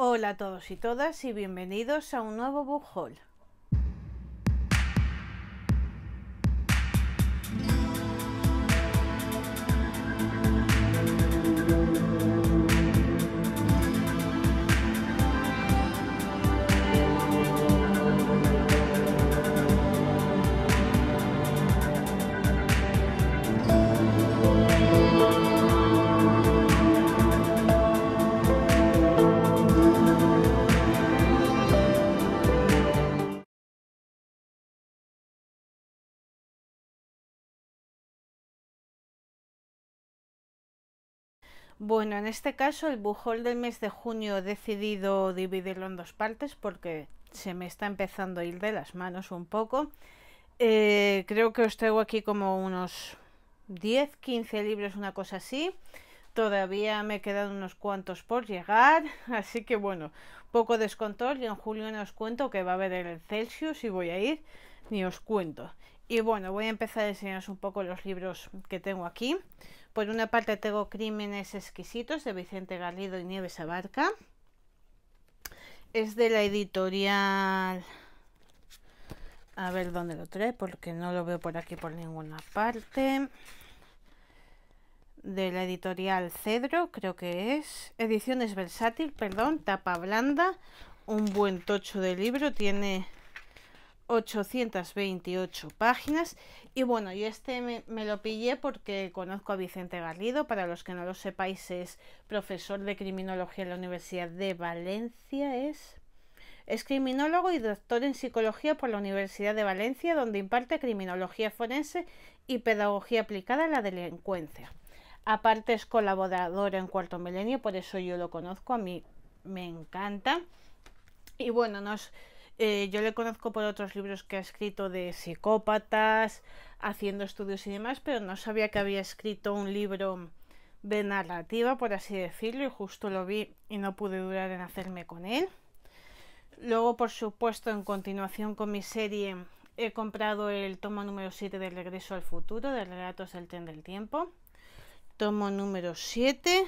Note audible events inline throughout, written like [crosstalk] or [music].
Hola a todos y todas y bienvenidos a un nuevo Book Haul. Bueno, en este caso el bujol del mes de junio he decidido dividirlo en dos partes porque se me está empezando a ir de las manos un poco. Eh, creo que os traigo aquí como unos 10, 15 libros, una cosa así. Todavía me quedan unos cuantos por llegar, [laughs] así que bueno, poco descontrol y en julio no os cuento que va a haber el Celsius y voy a ir, ni os cuento. Y bueno, voy a empezar a enseñaros un poco los libros que tengo aquí. Por una parte tengo Crímenes Exquisitos de Vicente Garrido y Nieves Abarca. Es de la editorial... A ver dónde lo trae, porque no lo veo por aquí por ninguna parte. De la editorial Cedro, creo que es. Ediciones Versátil, perdón, tapa blanda. Un buen tocho de libro, tiene 828 páginas. Y bueno, y este me, lo pillé porque conozco a Vicente Garrido, para los que no lo sepáis, es profesor de criminología en la Universidad de Valencia, es. Es criminólogo y doctor en psicología por la Universidad de Valencia, donde imparte criminología forense y pedagogía aplicada a la delincuencia. Aparte es colaborador en Cuarto Milenio, por eso yo lo conozco, a mí me encanta. Y bueno, nos, eh, yo le conozco por otros libros que ha escrito de psicópatas, haciendo estudios y demás, pero no sabía que había escrito un libro de narrativa, por así decirlo, y justo lo vi y no pude durar en hacerme con él. Luego, por supuesto, en continuación con mi serie, he comprado el tomo número 7 del Regreso al Futuro, de Relatos del Tren del Tiempo. Tomo número 7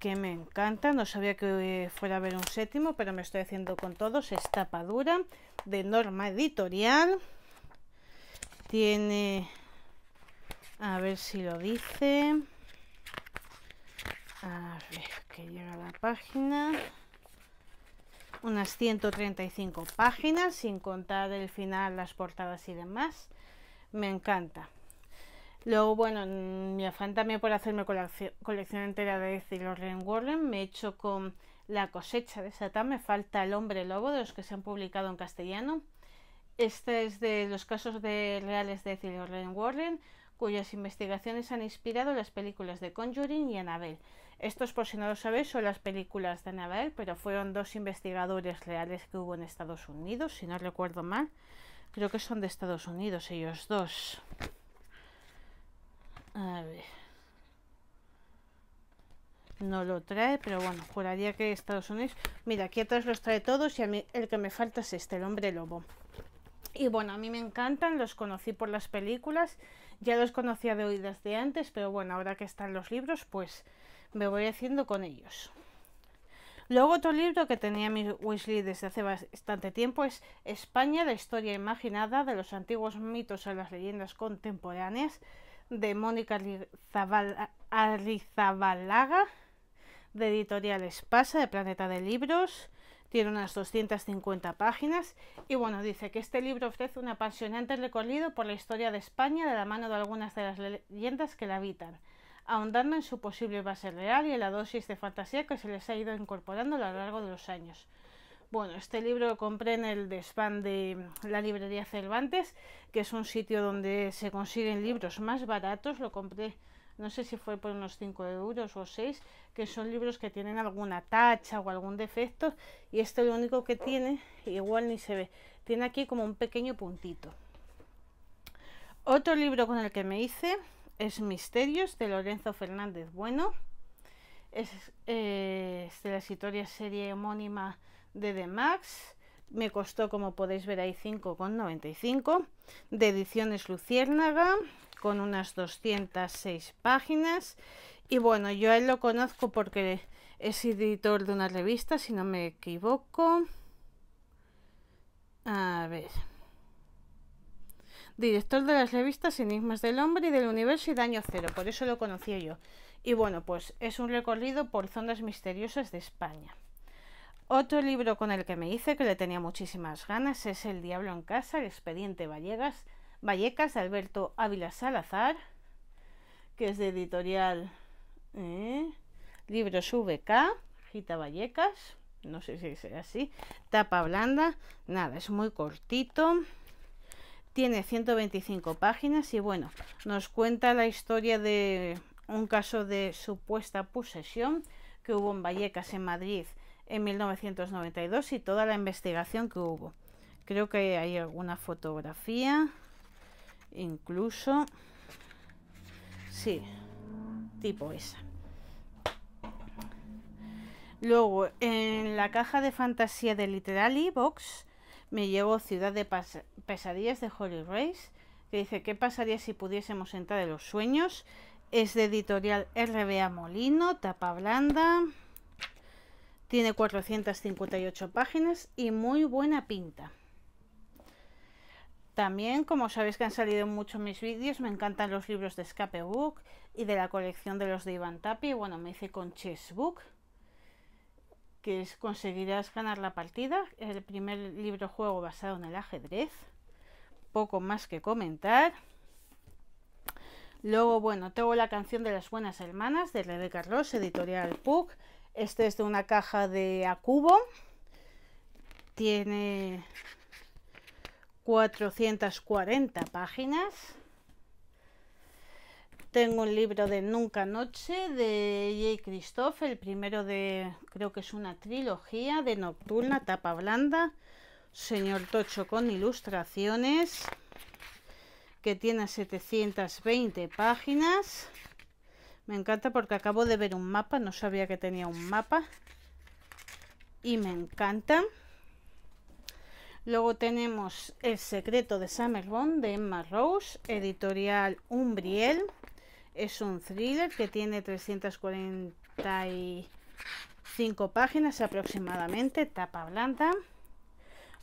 que me encanta. No sabía que eh, fuera a haber un séptimo, pero me estoy haciendo con todos. Es tapadura de norma editorial. Tiene... A ver si lo dice. A ver, que llega la página. Unas 135 páginas, sin contar el final, las portadas y demás. Me encanta. Luego, bueno, mi afán también por hacerme colección, entera de Cyril Ren Warren, me he hecho con La cosecha de Satán, me falta El hombre lobo, de los que se han publicado en castellano. Este es de los casos de reales de Cyril Ren Warren, cuyas investigaciones han inspirado las películas de Conjuring y Annabelle. Estos, por si no lo sabéis, son las películas de Annabelle, pero fueron dos investigadores reales que hubo en Estados Unidos, si no recuerdo mal. Creo que son de Estados Unidos ellos dos. A ver. No lo trae, pero bueno, juraría que Estados Unidos... Mira, aquí atrás los trae todos y a mí el que me falta es este, el hombre lobo. Y bueno, a mí me encantan, los conocí por las películas, ya los conocía de oídas de antes, pero bueno, ahora que están los libros, pues me voy haciendo con ellos. Luego otro libro que tenía mi Weasley desde hace bastante tiempo es España, la historia imaginada de los antiguos mitos a las leyendas contemporáneas de Mónica Arrizabalaga, de Editorial Espasa, de Planeta de Libros. Tiene unas 250 páginas y bueno, dice que este libro ofrece un apasionante recorrido por la historia de España de la mano de algunas de las leyendas que la habitan, ahondando en su posible base real y en la dosis de fantasía que se les ha ido incorporando a lo largo de los años. Bueno, este libro lo compré en el desván de la librería Cervantes, que es un sitio donde se consiguen libros más baratos. Lo compré, no sé si fue por unos 5 euros o 6, que son libros que tienen alguna tacha o algún defecto. Y este lo único que tiene, igual ni se ve, tiene aquí como un pequeño puntito. Otro libro con el que me hice es Misterios de Lorenzo Fernández Bueno. Es, eh, de la historia serie homónima de The Max. Me costó, como podéis ver ahí, 5,95. De Ediciones Luciérnaga, con unas 206 páginas. Y bueno, yo él lo conozco porque es editor de una revista, si no me equivoco. A ver. Director de las revistas Enigmas del Hombre y del Universo y Daño Cero, por eso lo conocí yo. Y bueno, pues es un recorrido por zonas misteriosas de España. Otro libro con el que me hice, que le tenía muchísimas ganas, es El Diablo en Casa, el expediente Vallecas de Alberto Ávila Salazar, que es de editorial ¿eh? Libros VK, Gita Vallecas, no sé si será así, tapa blanda, nada, es muy cortito, tiene 125 páginas y bueno, nos cuenta la historia de un caso de supuesta posesión que hubo en Vallecas, en Madrid, en 1992 y toda la investigación que hubo. Creo que hay alguna fotografía, incluso, sí, tipo esa. Luego, en la caja de fantasía de Literally Box me llevo Ciudad de Pesadillas de Holly Race, que dice, ¿qué pasaría si pudiésemos entrar en los sueños? Es de editorial RBA Molino, tapa blanda. Tiene 458 páginas y muy buena pinta. También, como sabéis que han salido muchos mis vídeos, me encantan los libros de Escape Book y de la colección de los de Ivan Tapi. Bueno, me hice con Chess Book, que es Conseguirás ganar la partida, el primer libro juego basado en el ajedrez. Poco más que comentar. Luego, bueno, tengo la canción de las buenas hermanas de Rebeca Ross, editorial Puck, este es de una caja de Acubo, Tiene 440 páginas. Tengo un libro de Nunca Noche de jay Christoph, el primero de, creo que es una trilogía de Nocturna, tapa blanda, Señor Tocho con ilustraciones, que tiene 720 páginas. Me encanta porque acabo de ver un mapa, no sabía que tenía un mapa. Y me encanta. Luego tenemos El secreto de Summerbond de Emma Rose, editorial Umbriel. Es un thriller que tiene 345 páginas aproximadamente, tapa blanda.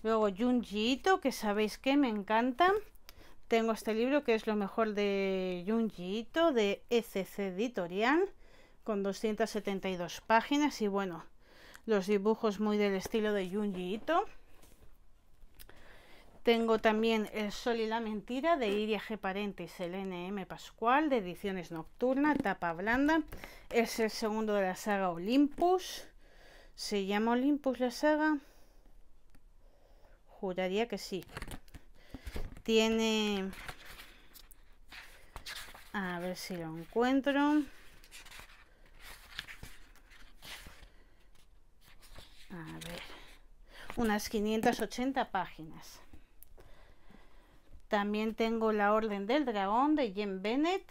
Luego Junji que sabéis que me encanta. Tengo este libro que es lo mejor de Junji Ito, de ECC Editorial, con 272 páginas y bueno, los dibujos muy del estilo de Junji Ito. Tengo también El Sol y la Mentira de Iria G. Parentes, el NM Pascual de Ediciones Nocturna, tapa blanda. Es el segundo de la saga Olympus. ¿Se llama Olympus la saga? Juraría que sí tiene a ver si lo encuentro a ver unas 580 páginas también tengo la orden del dragón de Jim Bennett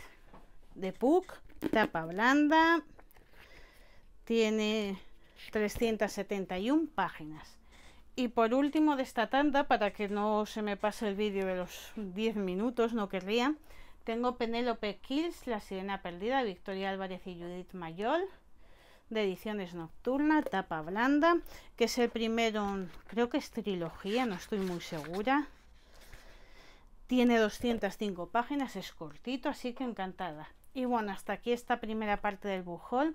de Puck tapa blanda tiene 371 páginas y por último de esta tanda, para que no se me pase el vídeo de los 10 minutos, no querría, tengo Penélope Kills, La Sirena Perdida, Victoria Álvarez y Judith Mayol, de ediciones nocturna, tapa blanda, que es el primero, creo que es trilogía, no estoy muy segura. Tiene 205 páginas, es cortito, así que encantada. Y bueno, hasta aquí esta primera parte del bujol.